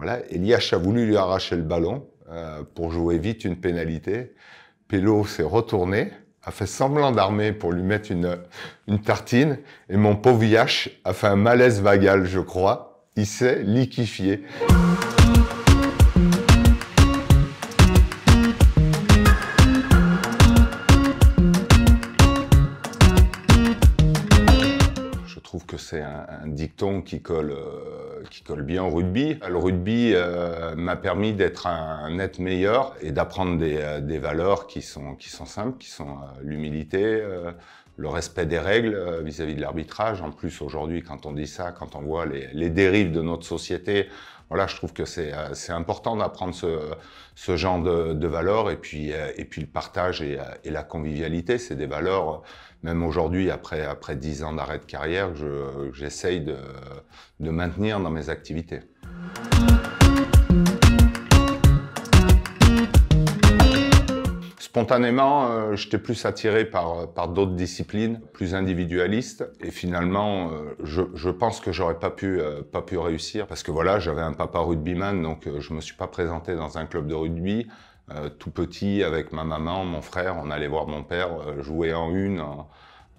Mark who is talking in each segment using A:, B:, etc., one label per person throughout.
A: Voilà, Elias a voulu lui arracher le ballon euh, pour jouer vite une pénalité. Pélo s'est retourné, a fait semblant d'armer pour lui mettre une, tartine, et mon pauvre VH a fait un malaise vagal, je crois. Il s'est liquifié. Je trouve que c'est un, dicton qui colle euh, qui colle bien au rugby. Le rugby euh, m'a permis d'être un être meilleur et d'apprendre des, euh, des, valeurs qui sont, qui sont simples, qui sont euh, l'humilité, le respect des règles vis-à-vis -vis de l'arbitrage. En plus, aujourd'hui, quand on dit ça, quand on voit les, les dérives de notre société, voilà, je trouve que c'est euh, important d'apprendre ce, genre de, de, valeurs et puis, euh, et puis le partage euh, et, la convivialité, c'est des valeurs, même aujourd'hui, après, après 10 ans d'arrêt de carrière, j'essaye de maintenir dans mes activités. spontanément, euh, j'étais plus attiré euh, par, d'autres disciplines, plus individualistes. Et finalement, euh, je, pense que j'aurais pas pu, pas pu réussir parce que voilà, j'avais un papa rugbyman, donc je me suis pas présenté dans un club de rugby. tout petit, avec ma maman, mon frère, on allait voir mon père jouer en une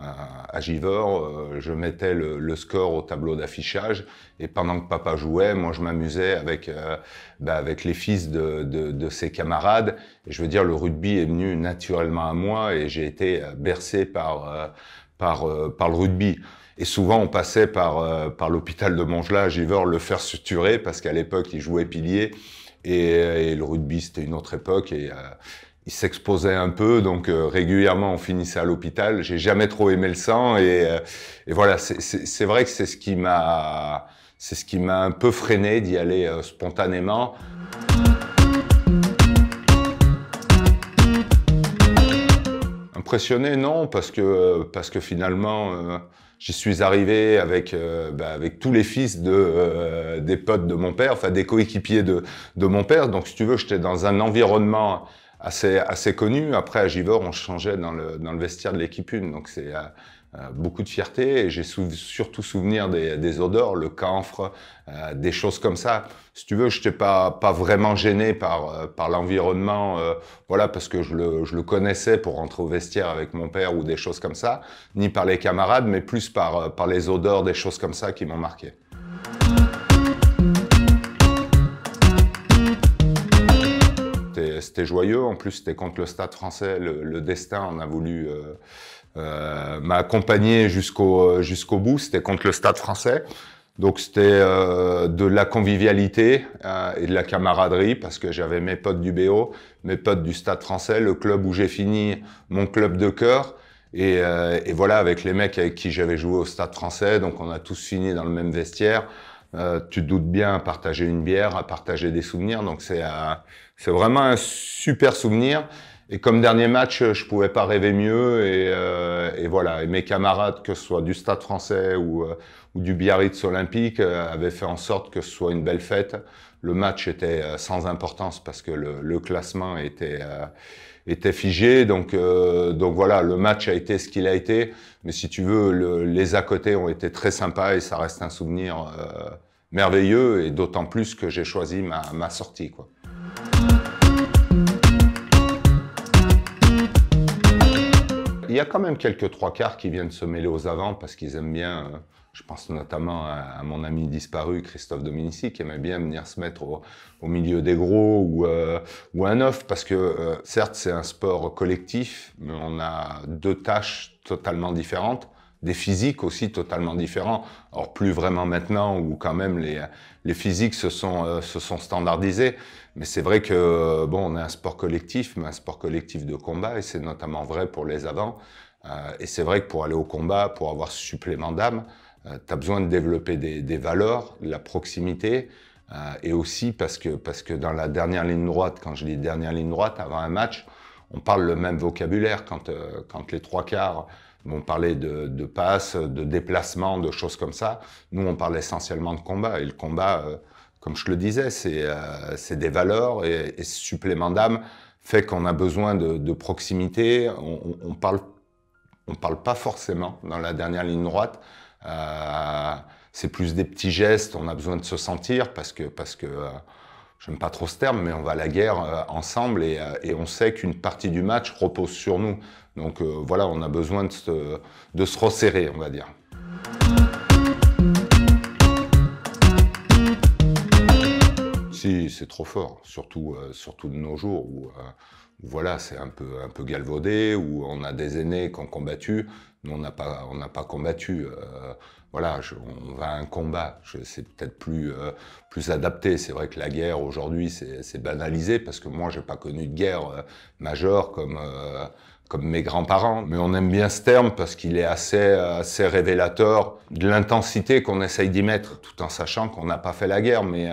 A: à Givor, euh, je mettais le, score au tableau d'affichage et pendant que papa jouait, moi je m'amusais avec euh, ben, avec les fils de, de, ses camarades. je veux dire, le rugby est venu naturellement à moi et j'ai été euh, bercé par par par le rugby. Et souvent, on passait par par l'hôpital de Montgelas à Givor le faire suturer parce qu'à l'époque, il jouait pilier et, et le rugby c'était une autre époque et il s'exposait un peu, donc euh, régulièrement on finissait à l'hôpital. J'ai jamais trop aimé le sang et, euh, voilà, c'est vrai que c'est ce qui m'a, c'est ce qui m'a un peu freiné d'y aller euh, spontanément. Impressionné, non, parce que parce que finalement j'y suis arrivé avec bah, avec tous les fils de des potes de mon père, enfin des coéquipiers de de mon père. Donc si tu veux, j'étais dans un environnement assez, assez connu. Après, à Givor, on changeait dans le, dans le vestiaire de l'équipe une. donc c'est euh, euh, beaucoup de fierté. Et j'ai surtout souvenir des, odeurs, le camphre, euh, des choses comme ça. Si tu veux, je n'étais pas, pas vraiment gêné par, par l'environnement, voilà, parce que je le, je le, connaissais pour rentrer au vestiaire avec mon père ou des choses comme ça, ni par les camarades, mais plus par, par les odeurs, des choses comme ça qui m'ont marqué. c'était joyeux. En plus, c'était contre le Stade français. Le, destin en a voulu euh, euh, m'accompagner jusqu'au euh, jusqu'au bout. C'était contre le Stade français. Donc c'était de la convivialité et de la camaraderie parce que j'avais mes potes du BO, mes potes du Stade français, le club où j'ai fini, mon club de cœur. Et, voilà, avec les mecs avec qui j'avais joué au Stade français, donc on a tous fini dans le même vestiaire. tu te doutes bien à partager une bière, à partager des souvenirs. Donc c'est c'est vraiment un super souvenir. Et comme dernier match, euh, je pouvais pas rêver mieux. Et, euh, voilà, mes camarades, que ce soit du Stade Français ou, euh, du Biarritz Olympique, avaient fait en sorte que ce soit une belle fête. Le match était sans importance parce que le, classement était était figé. Donc, donc voilà, le match a été ce qu'il a été. Mais si tu veux, les à côté ont été très sympas et ça reste un souvenir merveilleux. Et d'autant plus que j'ai choisi ma, ma sortie, quoi. Il y a quand même quelques trois quarts qui viennent se mêler aux avants parce qu'ils aiment bien. Euh, je pense notamment à, mon ami disparu Christophe Dominici qui aimait bien venir se mettre au, milieu des gros ou, euh, un neuf parce que euh, certes c'est un sport collectif mais on a deux tâches totalement différentes des physiques aussi totalement différents. Or, plus vraiment maintenant, où quand même les, les physiques se sont, euh, se sont standardisées. Mais c'est vrai que, bon, on est un sport collectif, mais un sport collectif de combat, et c'est notamment vrai pour les avants. Euh, et c'est vrai que pour aller au combat, pour avoir ce supplément d'âme, euh, tu as besoin de développer des, valeurs, de la proximité, et aussi parce que, parce que dans la dernière ligne droite, quand je dis dernière ligne droite, avant un match, on parle le même vocabulaire quand, quand les trois quarts on parlait de, de passes, de déplacements, de choses comme ça. Nous, on parle essentiellement de combat. Et le combat, euh, comme je le disais, c'est euh, des valeurs et, ce supplément d'âme fait qu'on a besoin de, proximité. On, on, parle, on parle pas forcément dans la dernière ligne droite. Euh, c'est plus des petits gestes. On a besoin de se sentir parce que parce que j'aime pas trop ce terme, mais on va à la guerre euh, ensemble euh, et, on sait qu'une partie du match repose sur nous. Donc euh, voilà, on a besoin de se, resserrer, on va dire. Si, c'est trop fort, surtout, surtout de nos jours où voilà, c'est un peu, un peu galvaudé, où on a des aînés qui ont combattu, nous on n'a pas, on pas combattu. Euh, voilà, on va à un combat, c'est peut-être plus, euh, plus adapté. C'est vrai que la guerre, aujourd'hui, c'est banalisé, parce que moi, n'ai pas connu de guerre euh, majeure comme, comme mes grands-parents. Mais on aime bien ce terme, parce qu'il est assez, assez révélateur de l'intensité qu'on essaye d'y mettre, tout en sachant qu'on n'a pas fait la guerre, mais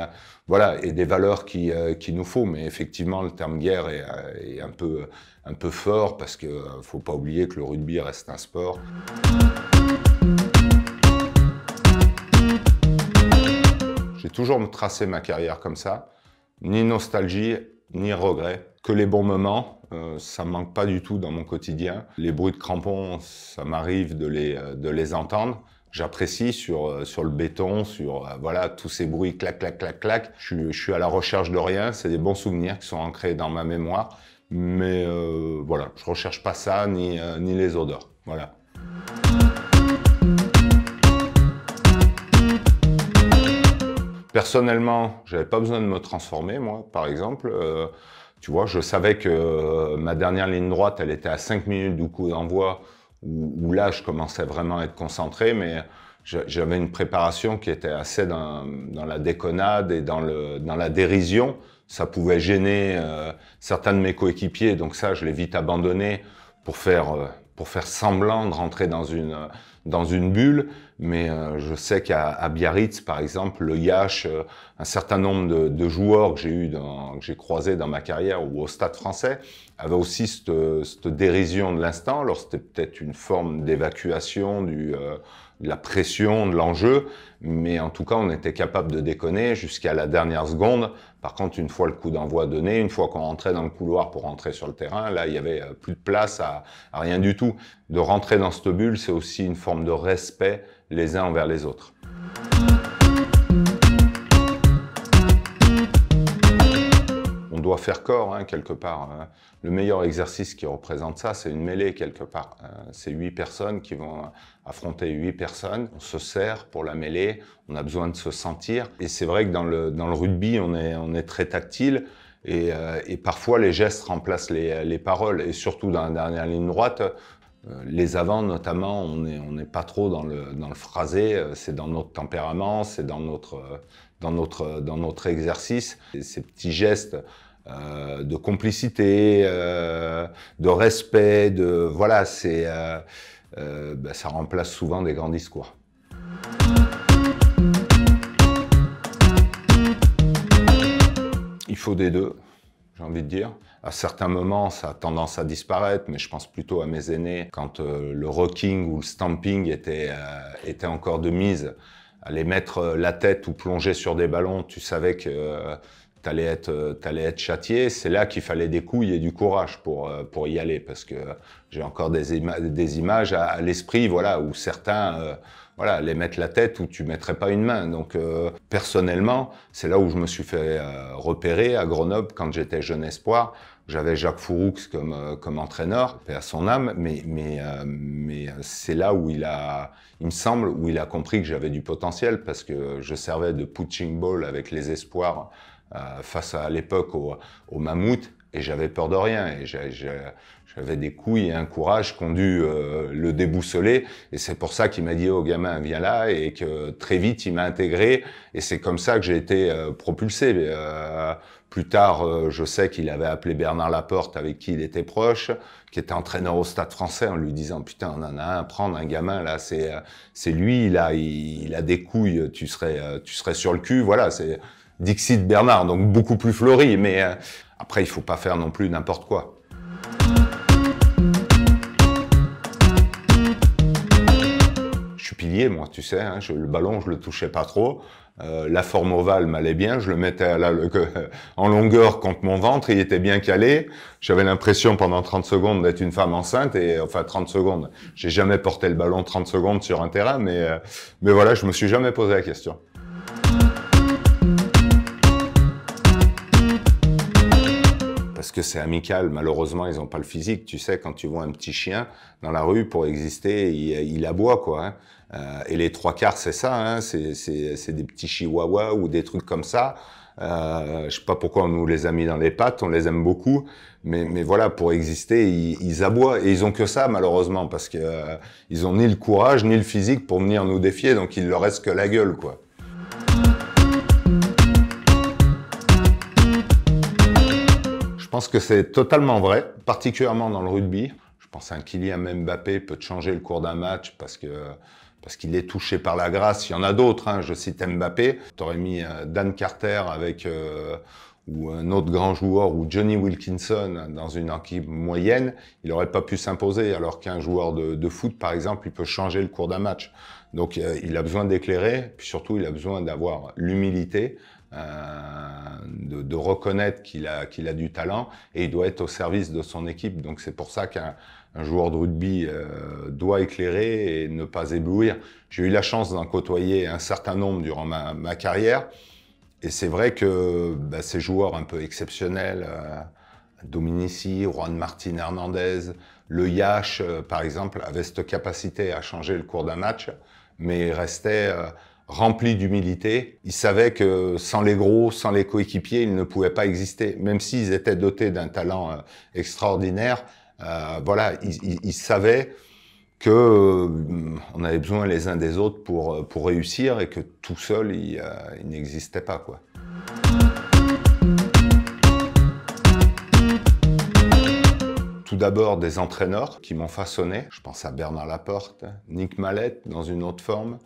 A: voilà, et des valeurs euh, qui, nous faut. Mais effectivement, le terme guerre est, euh, un, peu, fort parce qu'il ne euh, faut pas oublier que le rugby reste un sport. J'ai toujours tracé ma carrière comme ça, ni nostalgie, ni regret. Que les bons moments, ça ne manque pas du tout dans mon quotidien. Les bruits de crampons, ça m'arrive de les entendre. J'apprécie sur, euh, sur le béton, sur euh, voilà tous ces bruits clac, clac, clac, clac. Je, je suis à la recherche de rien, c'est des bons souvenirs qui sont ancrés dans ma mémoire. Mais euh, voilà, je recherche pas ça, ni, euh, ni les odeurs. Voilà. Personnellement, n'avais pas besoin de me transformer, moi, par exemple. tu vois, je savais que ma dernière ligne droite, elle était à 5 minutes du coup d'envoi où, là, je commençais vraiment à être concentré, mais j'avais une préparation qui était assez dans, la déconnade et dans, la dérision. Ça pouvait gêner euh, certains de mes coéquipiers, donc ça, je l'ai vite abandonné pour faire, euh, pour faire semblant de rentrer dans une, dans une bulle, mais euh, je sais qu'à Biarritz, par exemple, le Yash, euh, un certain nombre de, de joueurs que j'ai eu, dans, que j'ai croisé dans ma carrière ou au Stade Français, avaient aussi cette, cette dérision de l'instant. Alors c'était peut-être une forme d'évacuation du euh, la pression, de l'enjeu, mais en tout cas, on était capable de déconner jusqu'à la dernière seconde. Par contre, une fois le coup d'envoi donné, une fois qu'on rentrait dans le couloir pour rentrer sur le terrain, là, il y avait euh, plus de place à, à rien du tout. De rentrer dans cette bulle, c'est aussi une forme de respect les uns envers les autres. doit faire corps, hein, quelque part. Hein. Le meilleur exercice qui représente ça, c'est une mêlée, quelque part. Hein. C'est huit personnes qui vont affronter huit personnes. On se sert pour la mêlée, on a besoin de se sentir. Et c'est vrai que dans le, dans le rugby, on est, on est très tactile. Et, euh, et parfois, les gestes remplacent les, les paroles. Et surtout, dans la dernière ligne droite, euh, les avant notamment, on n'est on est pas trop dans le, dans le phrasé, c'est dans notre tempérament, c'est dans notre, dans, notre, dans notre exercice. ces petits gestes euh, de complicité, euh, de respect, de voilà, c'est euh, ben, ça remplace souvent des grands discours. Il faut des deux, j'ai envie de dire. À certains moments, ça a tendance à disparaître, mais je pense plutôt à mes aînés quand le rocking ou le stamping était, était encore de mise. Aller mettre la tête ou plonger sur des ballons, tu savais que t'allais être, euh, allait être châtié. C'est là qu'il fallait des couilles et du courage pour, euh, pour y aller, parce que j'ai encore des, des images à, l'esprit, voilà, où certains, euh, voilà, les mettent la tête où tu mettrais pas une main. Donc, personnellement, c'est là où je me suis fait repérer à Grenoble quand j'étais jeune espoir. J'avais Jacques Fouroux comme, comme entraîneur, paix à son âme, mais, mais, mais c'est là où il a, il me semble, où il a compris que j'avais du potentiel parce que je servais de punching ball avec les espoirs euh, face à, l'époque aux au mammouths et j'avais peur de rien. Et j'avais des couilles et un courage qu'on dû euh, le déboussoler. Et c'est pour ça qu'il m'a dit au oh, gamin, viens là, et que très vite il m'a intégré. Et c'est comme ça que j'ai été euh, propulsé. plus tard, je sais qu'il avait appelé Bernard Laporte, avec qui il était proche, qui était entraîneur au Stade Français, en lui disant putain, on en a un à prendre, un gamin là, c'est c'est lui, il a il, il, a des couilles, tu serais tu serais sur le cul, voilà, c'est Dixit Bernard, donc beaucoup plus fleuri, mais euh, après, il faut pas faire non plus n'importe quoi. Je suis pilier, moi, tu sais, hein, le ballon, je le touchais pas trop. Euh, la forme ovale m'allait bien, je le mettais en longueur contre mon ventre, il était bien calé. J'avais l'impression pendant 30 secondes d'être une femme enceinte et enfin 30 secondes. J'ai jamais porté le ballon 30 secondes sur un terrain, mais euh, mais voilà, je me suis jamais posé la question. que c'est amical. Malheureusement, ils n'ont pas le physique. Tu sais, quand tu vois un petit chien dans la rue pour exister, il, il aboie quoi. Hein. Euh, et les trois quarts, c'est ça. Hein. C'est des petits chihuahuas ou des trucs comme ça. Euh, je sais pas pourquoi on nous les a mis dans les pattes. On les aime beaucoup, mais, mais voilà, pour exister, ils, aboient et ils ont que ça malheureusement parce que euh, ils ont ni le courage ni le physique pour venir nous défier. Donc il leur reste que la gueule quoi. Je pense que c'est totalement vrai, particulièrement dans le rugby. Je pense qu'un un Kylian Mbappé peut changer le cours d'un match parce que parce qu'il est touché par la grâce. Il y en a d'autres, hein. je cite Mbappé. T'aurais mis euh, Dan Carter avec euh, ou un autre grand joueur ou Johnny Wilkinson dans une équipe moyenne, il n'aurait pas pu s'imposer. Alors qu'un joueur de, foot, par exemple, il peut changer le cours d'un match. Donc euh, il a besoin d'éclairer, puis surtout il a besoin d'avoir l'humilité euh, de, de, reconnaître qu'il a, qu'il a du talent et il doit être au service de son équipe. Donc c'est pour ça qu'un joueur de rugby euh, doit éclairer et ne pas éblouir. J'ai eu la chance d'en côtoyer un certain nombre durant ma, carrière. Et c'est vrai que bah, ces joueurs un peu exceptionnels, euh, Dominici, Juan Martin Hernandez, le Yash, par exemple, avaient cette capacité à changer le cours d'un match, mais restaient rempli d'humilité. Il savait que sans les gros, sans les coéquipiers, il ne pouvait pas exister. Même s'ils étaient dotés d'un talent euh, extraordinaire, euh, voilà, il, euh, avait besoin les uns des autres pour, réussir et que tout seul, il, n'existaient n'existait pas. quoi. tout d'abord des entraîneurs qui m'ont façonné. Je pense à Bernard Laporte, Nick Mallette dans une autre forme,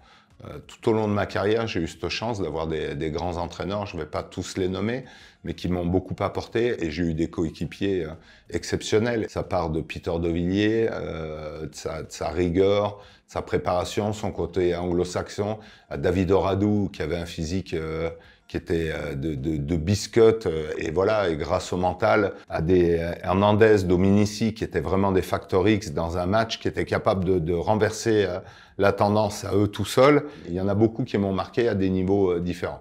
A: euh, tout au long de ma carrière, j'ai eu cette chance d'avoir des, grands entraîneurs, je ne vais pas tous les nommer, mais qui m'ont beaucoup apporté et j'ai eu des coéquipiers euh, exceptionnels. Ça part de Peter Dovillier, euh, de, sa, rigueur, de sa préparation, son côté anglo-saxon, à David Oradou qui avait un physique qui était de, de, biscotte et voilà et grâce au mental à des Hernandez, Dominici qui étaient vraiment des factor X dans un match qui étaient capables de renverser la tendance à eux tout seuls. Il y en a beaucoup qui m'ont marqué à des niveaux euh, différents.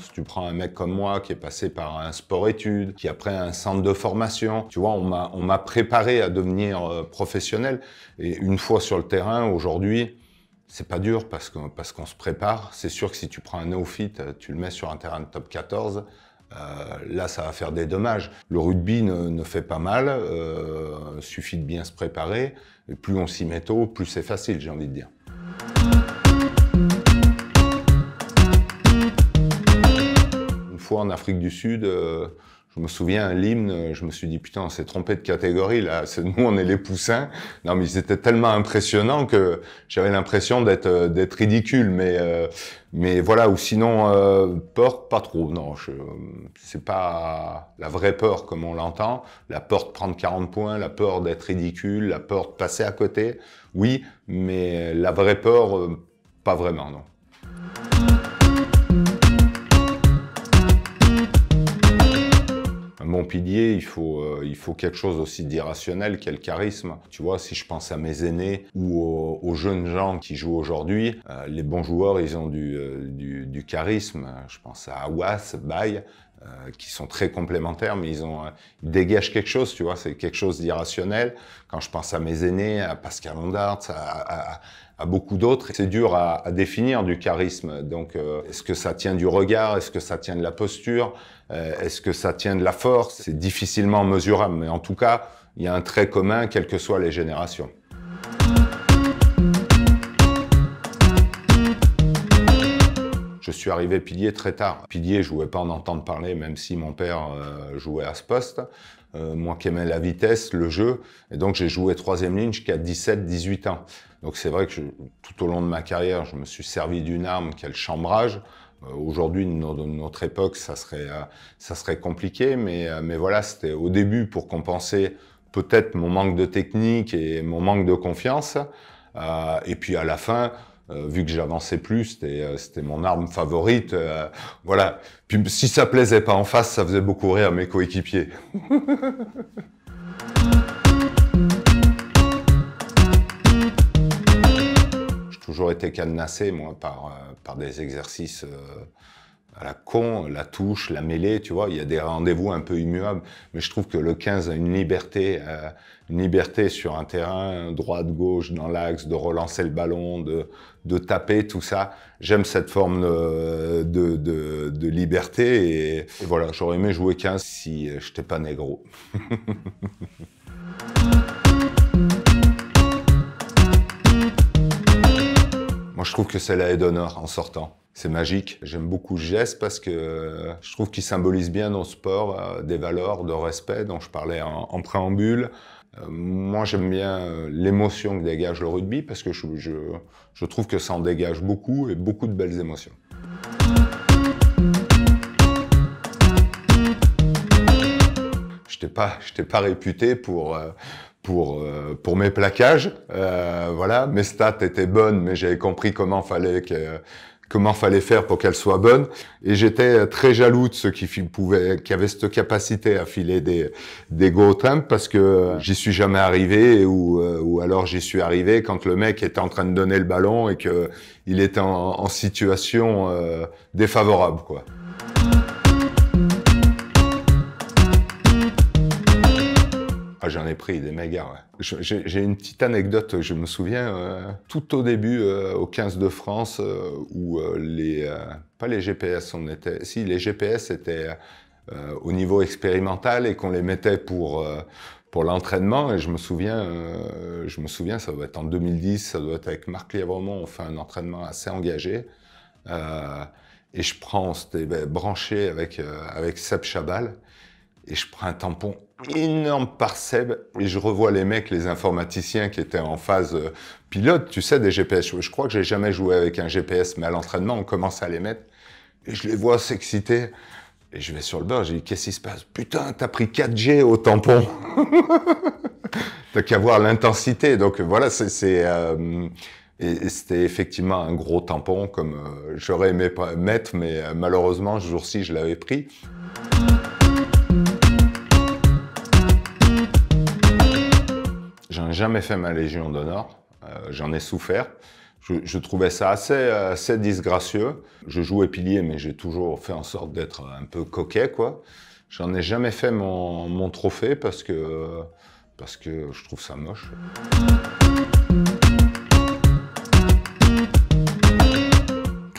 A: Si tu prends un mec comme moi qui est passé par un sport-études, qui pris un centre de formation, tu vois, on m'a préparé à devenir euh, professionnel. Et une fois sur le terrain, aujourd'hui, c'est pas dur parce que parce qu'on se prépare. C'est sûr que si tu prends un néophyte, euh, tu le mets sur un terrain de top 14, euh, là, ça va faire des dommages. Le rugby ne, fait pas mal, euh, suffit de bien se préparer. plus on s'y met tôt, plus c'est facile, j'ai envie de dire. Une fois en Afrique du Sud, euh, je me souviens, l'hymne, je me suis dit, putain, on s'est trompé de catégorie, là, c'est nous, on est les poussins. Non, mais c'était tellement impressionnant que j'avais l'impression d'être euh, d'être ridicule, mais euh, mais voilà, ou sinon, euh, peur, pas trop. Non, c'est pas la vraie peur comme on l'entend, la peur de prendre 40 points, la peur d'être ridicule, la peur de passer à côté, oui, mais la vraie peur, pas vraiment, non. pilier, il faut, euh, il faut quelque chose aussi d'irrationnel qu'est le charisme. Tu vois, si je pense à mes aînés ou aux, jeunes gens qui jouent aujourd'hui, euh, les bons joueurs, ils ont du, euh, du, charisme. Je pense à Awas, Baye, qui sont très complémentaires, mais ils, ont, ils dégagent quelque chose, tu vois, c'est quelque chose d'irrationnel. Quand je pense à mes aînés, à Pascal Mondart, à, à beaucoup d'autres. C'est dur à, définir du charisme. Donc, euh, est-ce que ça tient du regard Est-ce que ça tient de la posture euh, Est-ce que ça tient de la force C'est difficilement mesurable, mais en tout cas, il y a un trait commun, quelles que soient les générations. Je suis arrivé pilier très tard. Pilier, je ne voulais pas en entendre parler, même si mon père euh, jouait à ce poste. moi qui aimais la vitesse, le jeu. Et donc, j'ai joué troisième ligne jusqu'à 17-18 ans. Donc c'est vrai que tout au long de ma carrière, je me suis servi d'une arme qui est le chambrage. Euh, aujourd'hui, dans notre époque, ça serait, euh, ça serait compliqué, mais, euh, mais voilà, c'était au début pour compenser peut-être mon manque de technique et mon manque de confiance. et puis à la fin, vu que j'avançais plus, c'était mon arme favorite. voilà. Puis si ça plaisait pas en face, ça faisait beaucoup rire à mes coéquipiers. toujours été cadenassé, moi, par, euh, par des exercices euh, à la con, la touche, la mêlée, tu vois, il y a des rendez-vous un peu immuables, mais je trouve que le 15 a une liberté, euh, une liberté sur un terrain, droite, gauche, dans l'axe, de relancer le ballon, de, taper, tout ça. J'aime cette forme de, de, liberté et, voilà, j'aurais aimé jouer 15 si je j'étais pas négro. je trouve que c'est la haie d'honneur en sortant. C'est magique. J'aime beaucoup ce geste parce que euh, je trouve qu'il symbolise bien dans le sport euh, des valeurs de respect dont je parlais en, préambule. Euh, moi, j'aime bien l'émotion que dégage le rugby parce que je, trouve que ça en dégage beaucoup et beaucoup de belles émotions. Je n'étais pas, pas réputé pour, pour, euh, pour mes plaquages. Euh, voilà, mes stats étaient bonnes, mais j'avais compris comment fallait comment fallait faire pour qu'elles soient bonnes. Et j'étais euh, très jaloux de ceux qui pouvaient, qui avaient cette capacité à filer des des go parce que j'y suis jamais arrivé ou ou alors j'y suis arrivé quand le mec était en train de donner le ballon et que il était en, situation défavorable quoi. Ah, j'en ai pris des méga, J'ai une petite anecdote, je me souviens, euh, tout au début, euh, au 15 de France, euh, où les... pas les GPS, on était... Si, les GPS étaient au niveau expérimental et qu'on les mettait pour... pour l'entraînement, et je me souviens, je me souviens, ça doit être en 2010, ça doit être avec Marc Lévremont, on fait un entraînement assez engagé. et je prends, c'était ben, branché avec, avec Seb Chabal, et je prends un tampon énorme Seb et je revois les mecs, les informaticiens qui étaient en phase euh, pilote, tu sais, des GPS. Je crois que j'ai jamais joué avec un GPS, mais à l'entraînement, on commence à les mettre et je les vois s'exciter. Et je vais sur le bord j'ai dit, qu'est-ce qui se passe Putain, t'as pris 4G au tampon T'as qu'à voir l'intensité. Donc voilà, c'est... c'est euh, et c'était effectivement un gros tampon, comme euh, j'aurais aimé mettre, mais malheureusement, ce jour-ci, je l'avais pris. J'ai jamais fait ma Légion d'honneur. Euh, j'en ai souffert. Je, trouvais ça assez, assez disgracieux. Je jouais pilier, mais j'ai toujours fait en sorte d'être un peu coquet, quoi. J'en ai jamais fait mon, mon, trophée parce que, parce que je trouve ça moche.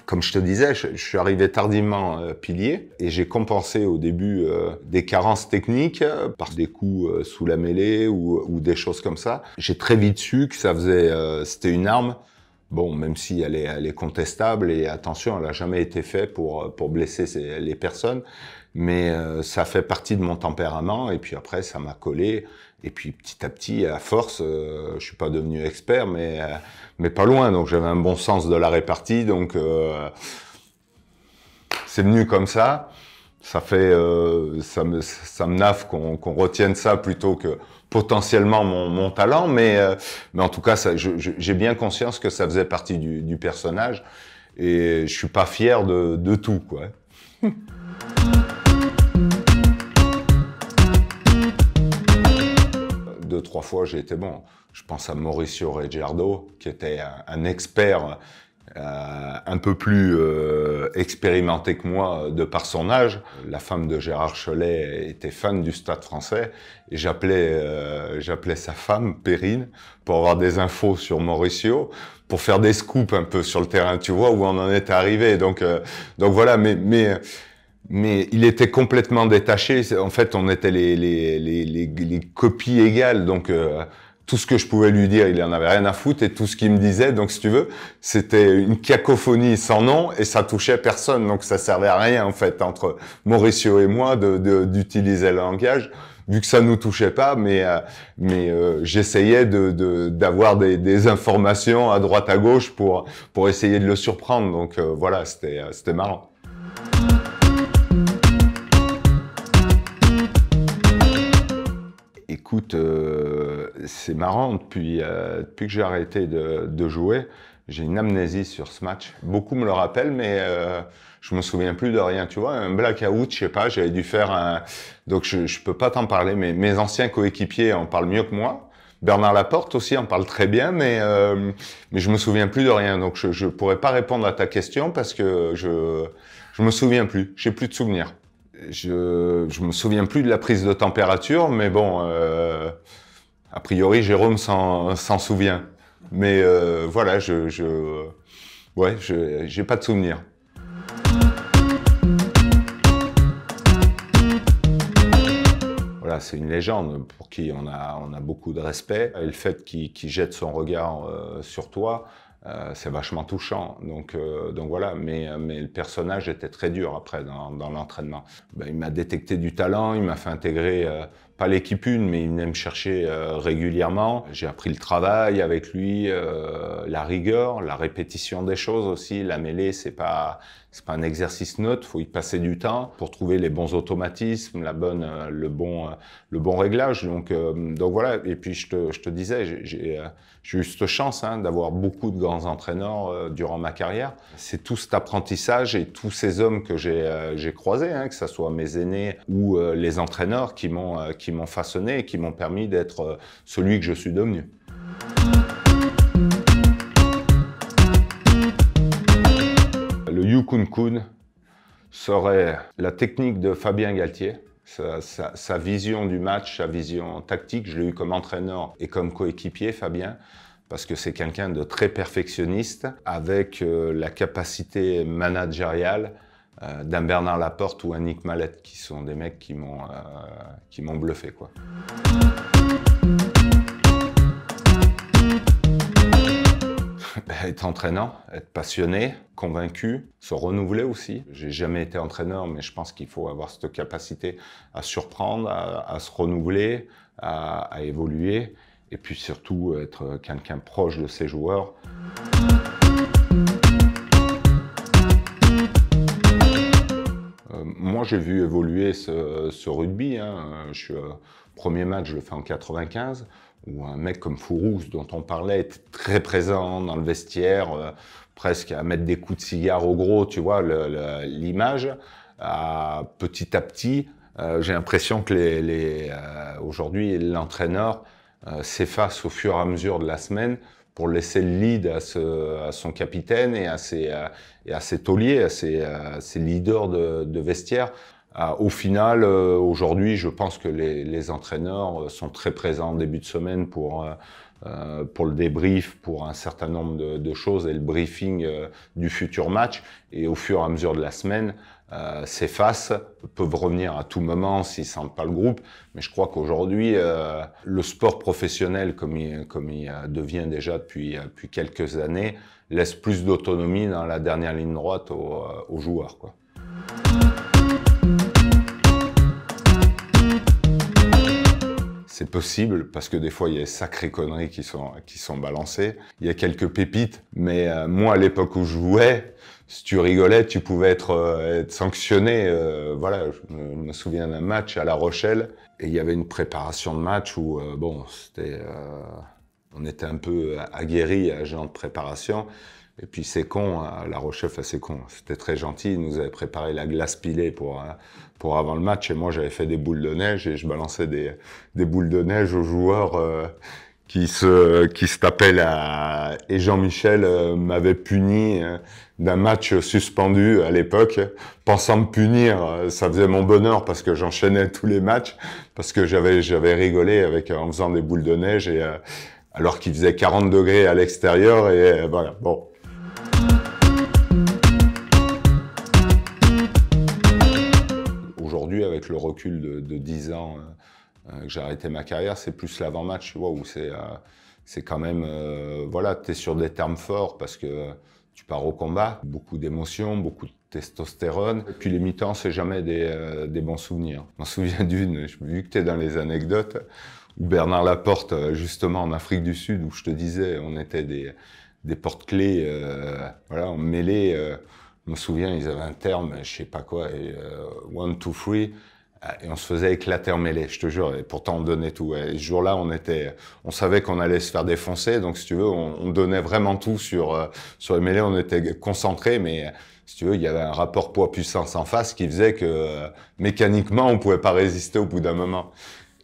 A: comme je te disais, je, suis arrivé tardivement euh, pilier et j'ai compensé au début euh, des carences techniques euh, par des coups sous la mêlée ou, des choses comme ça. J'ai très vite su que ça faisait, c'était une arme. Bon, même si elle est, contestable et attention, elle n'a jamais été faite pour, pour blesser les personnes, mais ça fait partie de mon tempérament et puis après ça m'a collé et puis petit à petit, à force, je euh, je suis pas devenu expert, mais euh, mais pas loin. Donc j'avais un bon sens de la répartie, donc euh, c'est venu comme ça. Ça fait, ça me ça me naffe qu'on retienne ça plutôt que potentiellement mon, mon talent, mais mais en tout cas, j'ai bien conscience que ça faisait partie du, du personnage et je suis pas fier de, de tout quoi. deux, trois fois, j'ai été bon. Je pense à Mauricio Reggiardo, qui était un, expert euh, un peu plus euh, expérimenté que moi de par son âge. La femme de Gérard Chollet était fan du Stade français et euh, j'appelais sa femme Perrine pour avoir des infos sur Mauricio, pour faire des scoops un peu sur le terrain, tu vois où on en est arrivé. Donc donc voilà, mais mais il était complètement détaché. En fait, on était les, les, les, les, les copies égales. Donc, euh, tout ce que je pouvais lui dire, il en avait rien à foutre. Et tout ce qu'il me disait, donc si tu veux, c'était une cacophonie sans nom et ça touchait personne. Donc, ça servait à rien, en fait, entre Mauricio et moi d'utiliser de, le langage vu que ça nous touchait pas, mais euh, mais euh, j'essayais de d'avoir des, des, informations à droite à gauche pour pour essayer de le surprendre. Donc voilà, c'était c'était marrant. Euh, c'est marrant, depuis, euh, depuis que j'ai arrêté de, de jouer, j'ai une amnésie sur ce match. Beaucoup me le rappellent, mais euh, je me souviens plus de rien. Tu vois, un blackout, je sais pas, j'avais dû faire un... Donc je, je peux pas t'en parler, mais mes anciens coéquipiers en parlent mieux que moi. Bernard Laporte aussi en parle très bien, mais euh, mais je me souviens plus de rien. Donc je, je pourrais pas répondre à ta question parce que je je me souviens plus. J'ai plus de souvenirs. Je, je me souviens plus de la prise de température, mais bon, euh, a priori, Jérôme s'en souvient. Mais euh, voilà, je, je, ouais, j'ai pas de souvenir. Voilà, c'est une légende pour qui on a, beaucoup de respect. Et le fait qu'il jette son regard euh, sur toi, euh, c'est vachement touchant. Donc, euh, donc voilà, mais, mais le personnage était très dur après dans, l'entraînement. Ben, il m'a détecté du talent, il m'a fait intégrer euh, pas l'équipe une, mais il venait chercher euh, régulièrement. J'ai appris le travail avec lui, euh, la rigueur, la répétition des choses aussi. La mêlée, c'est pas c'est pas un exercice neutre, faut y passer du temps pour trouver les bons automatismes, la bonne, euh, le bon, le bon réglage. Donc, donc voilà. Et puis je te, je te disais, j'ai eu cette chance hein, d'avoir beaucoup de grands entraîneurs durant ma carrière. C'est tout cet apprentissage et tous ces hommes que j'ai j'ai croisés, hein, que ce soit mes aînés ou les entraîneurs qui m'ont qui m'ont façonné et qui m'ont permis d'être euh, celui que je suis devenu. Le Yukun Kun serait la technique de Fabien Galtier. Sa, vision du match, sa vision tactique, je l'ai eu comme entraîneur et comme coéquipier, Fabien, parce que c'est quelqu'un de très perfectionniste, avec euh, la capacité managériale euh, d'un Bernard Laporte ou un Nick Mallette, qui sont des mecs qui m'ont euh, m'ont bluffé. Quoi.
B: Ben,
A: être entraînant, être passionné, convaincu, se renouveler aussi. J'ai jamais été entraîneur, mais je pense qu'il faut avoir cette capacité à surprendre, à, se renouveler, à, à, évoluer, et puis surtout euh, être quelqu'un proche de ses joueurs. moi, j'ai vu évoluer ce, rugby. Hein. Je suis, euh, premier match, je le fais en 95, où un mec comme Fourrouz dont on parlait, était très présent dans le vestiaire, euh, presque à mettre des coups de cigare au gros, tu vois, l'image. Petit à petit, euh, j'ai l'impression que les aujourd'hui, l'entraîneur s'efface au fur et à mesure de la semaine pour laisser le lead à, ce, à son capitaine et à ses, et à ses tauliers, à ses, leaders de, de vestiaire. Au final, euh, aujourd'hui, je pense que les, les, entraîneurs euh, sont très présents en début de semaine pour, euh, pour le débrief, pour un certain nombre de, de choses et le briefing du futur match. Et au fur et à mesure de la semaine, euh, s'effacent, peuvent revenir à tout moment s'ils sentent pas le groupe. Mais je crois qu'aujourd'hui, euh, le sport professionnel, comme il, comme il euh, devient déjà depuis, euh, depuis quelques années, laisse plus d'autonomie dans la dernière ligne droite aux, aux joueurs. Quoi. C'est possible parce que des fois il y a des sacrées conneries qui sont qui sont balancées. Il y a quelques pépites, mais euh, moi à l'époque où je jouais, si tu rigolais, tu pouvais être, euh, sanctionné. Euh, voilà, je me, souviens d'un match à La Rochelle et il y avait une préparation de match où bon, c'était on était un peu aguerris, à de préparation. Et puis c'est con, hein, La Rochef, c'est con. C'était très gentil. Ils nous avaient préparé la glace pilée pour, hein, pour avant le match. Et moi, j'avais fait des boules de neige et je balançais des, boules de neige aux joueurs euh, qui, se, qui se tapaient Et Jean-Michel euh, m'avait puni hein, d'un match suspendu à l'époque, pensant me punir. Euh, ça faisait mon bonheur parce que j'enchaînais tous les matchs, parce que j'avais j'avais rigolé avec en faisant des boules de neige et alors qu'il faisait 40 degrés à l'extérieur et voilà bon
B: avec le recul de, de 10 ans
A: euh, euh, que j'ai arrêté ma carrière, c'est plus l'avant-match, tu vois, où c'est euh, c'est quand même, voilà, tu es sur des termes forts parce que tu pars au combat, beaucoup d'émotions, beaucoup de testostérone. Et puis les mi-temps, c'est jamais des, des, bons souvenirs. Je m'en souviens d'une, vu que tu es dans les anecdotes, où Bernard Laporte, justement en Afrique du Sud, où je te disais, on était des, des porte-clés, voilà, on mêlait. Je me souviens, ils avaient un terme, je sais pas quoi, et, euh, one, two, three et on se faisait éclater en mêlée, je te jure. Et pourtant, on donnait tout. Et ce jour-là, on était, on savait qu'on allait se faire défoncer. Donc, si tu veux, on, donnait vraiment tout sur euh, sur les mêlées. On était concentrés, mais si tu veux, il y avait un rapport poids-puissance en face qui faisait que euh, mécaniquement, on pouvait pas résister au bout d'un moment.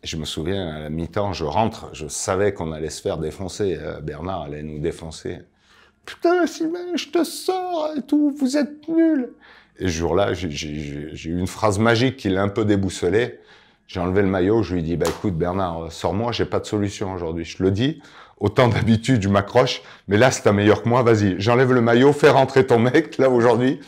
A: je me souviens, à la mi-temps, je rentre, je savais qu'on allait se faire défoncer. Bernard allait nous défoncer. Putain, Sylvain, je te sors et tout, vous êtes nul Et ce jour-là, j'ai eu une phrase magique qui l'a un peu déboussolé. J'ai enlevé le maillot, je lui ai dit, bah écoute Bernard, sors-moi, j'ai pas de solution aujourd'hui. Je le dis, autant d'habitude, je m'accroche, mais là, c'est un meilleur que moi, vas-y, j'enlève le maillot, fais rentrer ton mec, là, aujourd'hui.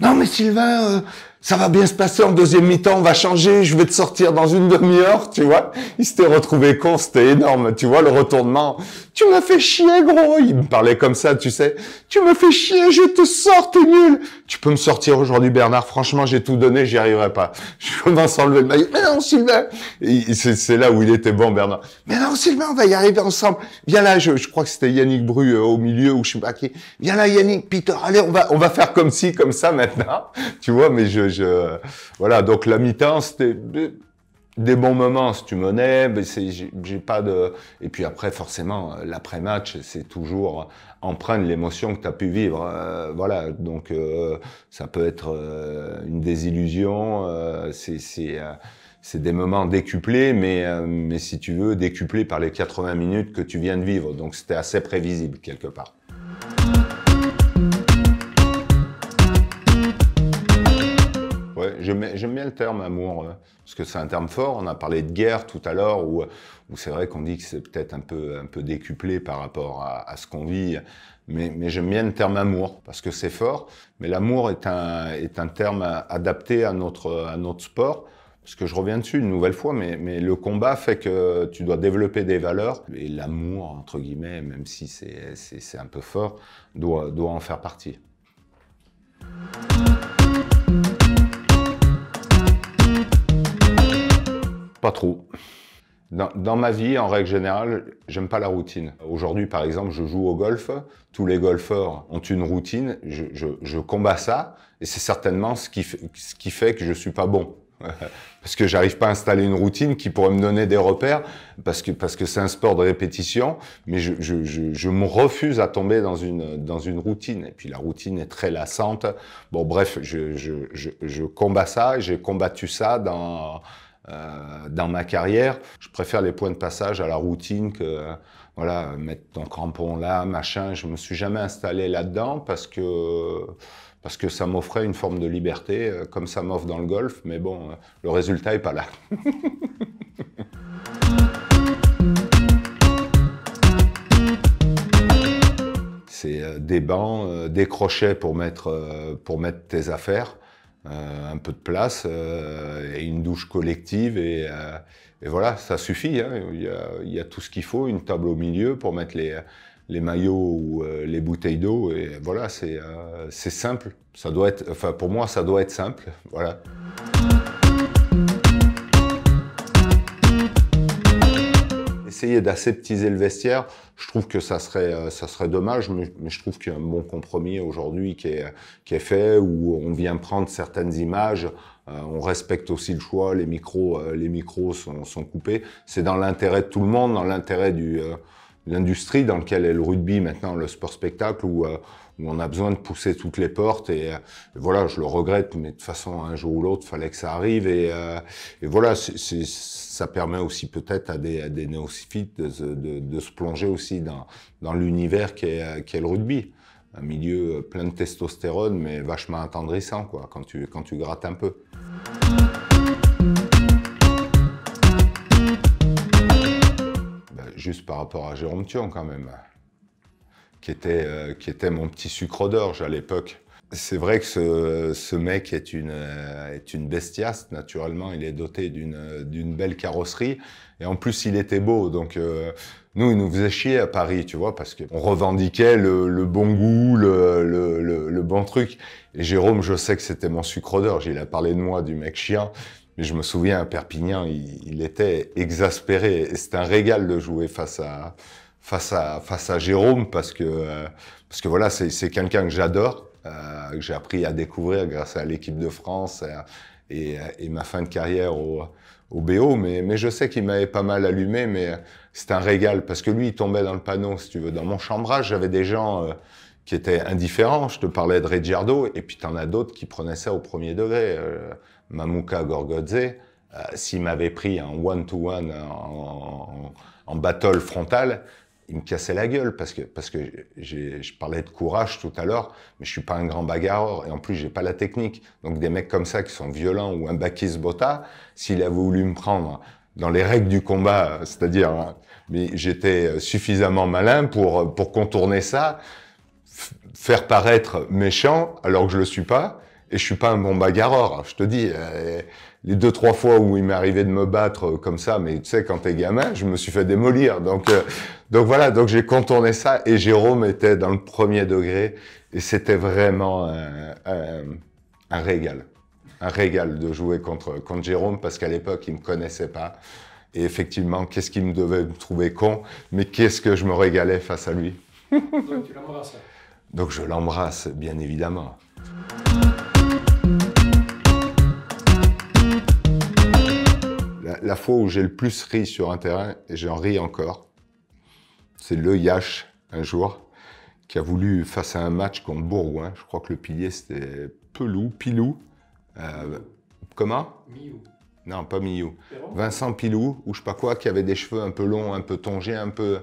A: Non mais Sylvain, euh, ça va bien se passer en deuxième mi-temps, on va changer, je vais te sortir dans une demi-heure, tu vois. Il s'était retrouvé con, c'était énorme, tu vois, le retournement. Tu m'as fait chier, gros. Il me parlait comme ça, tu sais. Tu m'as fait chier, je te sors, t'es nul. Tu peux me sortir aujourd'hui, Bernard. Franchement, j'ai tout donné, j'y arriverai pas. Je commence à enlever le maillot. Mais non, Sylvain. C'est là où il était bon, Bernard. Mais non, Sylvain, on va y arriver ensemble. Viens là, je, crois que c'était Yannick Bru euh, au milieu ou je sais pas qui. Viens là, Yannick, Peter, allez, on va, on va faire comme ci, comme ça maintenant. Tu vois, mais je, voilà, donc la mi-temps, c'était des bons moments, si tu menais, mais j'ai pas de... Et puis après, forcément, l'après-match, c'est toujours de l'émotion que tu as pu vivre. Euh, voilà, donc euh, ça peut être euh, une désillusion, c'est des moments décuplés, mais, mais si tu veux, décuplés par les 80 minutes que tu viens de vivre. Donc c'était assez prévisible, quelque part. J'aime bien le terme amour, hein, parce que c'est un terme fort. On a parlé de guerre tout à l'heure, où, c'est vrai qu'on dit que c'est peut-être un peu, un peu décuplé par rapport à, ce qu'on vit. Mais, mais j'aime bien le terme amour, parce que c'est fort. Mais l'amour est un, est un terme adapté à notre, à notre sport parce que je reviens dessus une nouvelle fois, mais, mais, le combat fait que tu dois développer des valeurs, et l'amour, entre guillemets, même si c'est un peu fort, doit, doit en faire partie. trop. Dans, ma vie, en règle générale, j'aime pas la routine. Aujourd'hui, par exemple, je joue au golf. Tous les golfeurs ont une routine. Je, je, combats ça. Et c'est certainement ce qui, ce qui fait que je suis pas bon. parce que j'arrive pas à installer une routine qui pourrait me donner des repères. Parce que parce que c'est un sport de répétition. Mais je, je, je, me refuse à tomber dans une, dans une routine. Et puis la routine est très lassante. Bon, bref, je, je, je, je combats ça. J'ai combattu ça dans euh, dans ma carrière, je préfère les points de passage à la routine que voilà mettre ton crampon là, machin. Je me suis jamais installé là-dedans parce que ça m'offrait une forme de liberté euh, comme ça m'offre dans le golf, mais bon, euh, le résultat n'est pas là. C'est des bancs, des crochets pour mettre tes affaires. Euh, un peu de place euh, et une douche collective et, euh, voilà, ça suffit. Hein. Il, y a, tout ce qu'il faut, une table au milieu pour mettre les, les maillots ou les bouteilles d'eau et voilà, c'est simple. Ça doit être, enfin pour moi, ça doit être simple. Voilà. essayer d'aseptiser le vestiaire, je trouve que ça serait, euh, ça serait dommage, mais, je trouve qu'il y a un bon compromis aujourd'hui qui est, qui est fait, où on vient prendre certaines images, euh, on respecte aussi le choix, les micros, euh, les micros sont, sont coupés. C'est dans l'intérêt de tout le monde, dans l'intérêt du l'industrie dans laquelle est le rugby maintenant, le sport spectacle, où, euh, on a besoin de pousser toutes les portes. Et, euh, voilà, je le regrette, mais de toute façon, un jour ou l'autre, fallait que ça arrive. Et, euh, voilà, ça permet aussi peut-être à des, des néophytes de, se plonger aussi dans, dans l'univers qu'est est le rugby. Un milieu plein de testostérone, mais vachement attendrissant, quoi, quand tu, quand tu grattes un peu. juste par rapport à Jérôme Thion quand même, qui était, euh, qui était mon petit sucre d'orge à l'époque. C'est vrai que ce, mec est une, euh, est une bestiaste. naturellement, il est doté euh, d'une belle carrosserie, et en plus il était beau, donc nous, il nous faisait chier à Paris, tu vois, parce qu'on revendiquait le, bon goût, le, bon truc. Et Jérôme, je sais que c'était mon sucre d'orge, il a parlé de moi, du mec chiant, mais je me souviens à Perpignan, il, était exaspéré. C'est c'était un régal de jouer face à face à face à Jérôme parce que euh, parce que voilà, c'est quelqu'un que j'adore, euh, que j'ai appris à découvrir grâce à l'équipe de France euh, et, ma fin de carrière au, BO. Mais, je sais qu'il m'avait pas mal allumé, mais c'était un régal parce que lui, il tombait dans le panneau, si tu veux. Dans mon chambrage, j'avais des gens qui étaient indifférents. Je te parlais de Reggiardo, et puis t'en as d'autres qui prenaient ça au premier degré. Mamouka Gorgodze, euh, s'il m'avait pris en one-to-one en, battle frontal, il me cassait la gueule parce que, parce que je parlais de courage tout à l'heure, mais je suis pas un grand bagarreur et en plus j'ai pas la technique. Donc des mecs comme ça qui sont violents ou un Bakis Bota, s'il a voulu me prendre dans les règles du combat, c'est-à-dire, hein, mais j'étais euh, suffisamment malin pour, euh, pour contourner ça, faire paraître méchant alors que je le suis pas, et je suis pas un bon bagarreur, hein, je te dis. Euh, les deux trois fois où il m'est arrivé de me battre euh, comme ça, mais tu sais, quand t'es gamin, je me suis fait démolir. Donc, euh, donc voilà, donc j'ai contourné ça. Et Jérôme était dans le premier degré, et c'était vraiment un, régal, un régal de jouer contre contre Jérôme parce qu'à l'époque il me connaissait pas. Et effectivement, qu'est-ce qu'il me devait me trouver con, mais qu'est-ce que je me régalais face à lui.
B: Donc tu l'embrasses.
A: Donc je l'embrasse, bien évidemment. la, fois où j'ai le plus ri sur un terrain, et j'en ris encore, c'est le Yash, un jour, qui a voulu, face à un match contre Bourgoin, je crois que le pilier c'était Pelou, Pilou, euh, comment Miou. Non, pas Miou. Vincent Pilou, ou je sais pas quoi, qui avait des cheveux un peu longs, un peu tongés, un peu,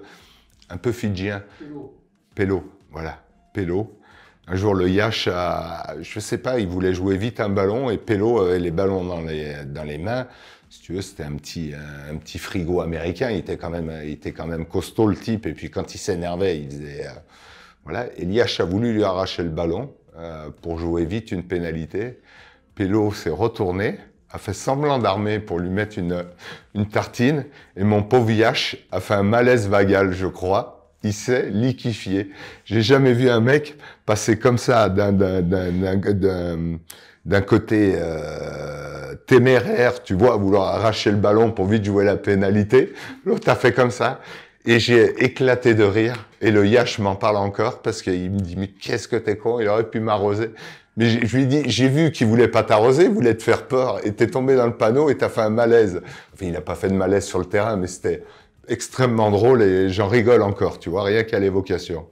A: un peu fidjien. Pélo. Pélo, voilà. Pélo. Un jour, le Yash, a, je sais pas, il voulait jouer vite un ballon et Pello avait les ballons dans les, dans les mains. Si tu veux, c'était un petit, un, petit frigo américain. Il était, quand même, il était quand même costaud, le type. Et puis, quand il s'énervait, il disait... Euh, voilà. Et Yash a voulu lui arracher le ballon euh, pour jouer vite une pénalité. Pello s'est retourné, a fait semblant d'armer pour lui mettre une, une tartine. Et mon pauvre Yash a fait un malaise vagal, je crois il s'est liquéfié. J'ai jamais vu un mec passer comme ça d'un côté euh, téméraire, tu vois, vouloir arracher le ballon pour vite jouer la pénalité. L'autre a fait comme ça. Et j'ai éclaté de rire. Et le Yash m'en parle encore parce qu'il me dit, mais qu'est-ce que t'es con, il aurait pu m'arroser. Mais je lui ai dit, j'ai vu qu'il voulait pas t'arroser, voulait te faire peur, et t'es tombé dans le panneau et t'as fait un malaise. Enfin, il n'a pas fait de malaise sur le terrain, mais c'était, extrêmement drôle et j'en rigole encore, tu vois, rien qu'à l'évocation.